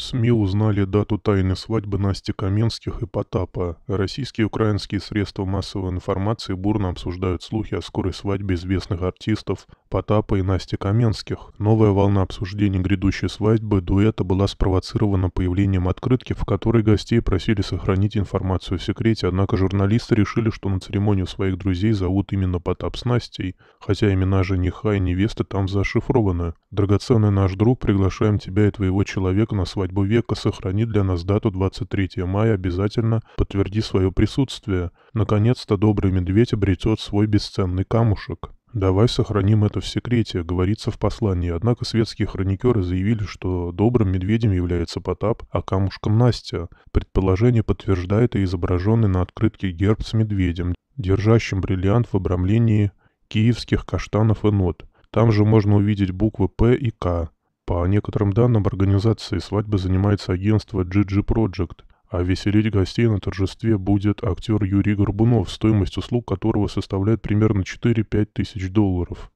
СМИ узнали дату тайной свадьбы Насти Каменских и Потапа. Российские и украинские средства массовой информации бурно обсуждают слухи о скорой свадьбе известных артистов, Потапа и Насти Каменских, новая волна обсуждений грядущей свадьбы дуэта была спровоцирована появлением открытки, в которой гостей просили сохранить информацию в секрете, однако журналисты решили, что на церемонию своих друзей зовут именно Потап с Настей, хотя имена жениха и невесты там зашифрованы. «Драгоценный наш друг, приглашаем тебя и твоего человека на свадьбу века, сохрани для нас дату 23 мая, обязательно подтверди свое присутствие. Наконец-то добрый медведь обретет свой бесценный камушек». Давай сохраним это в секрете, говорится в послании, однако светские хроникеры заявили, что добрым медведем является Потап, а камушком Настя. Предположение подтверждает и изображенный на открытке герб с медведем, держащим бриллиант в обрамлении киевских каштанов и нот. Там же можно увидеть буквы «П» и «К». По некоторым данным, организацией свадьбы занимается агентство GG Project, а веселить гостей на торжестве будет актер Юрий Горбунов, стоимость услуг которого составляет примерно 4-5 тысяч долларов.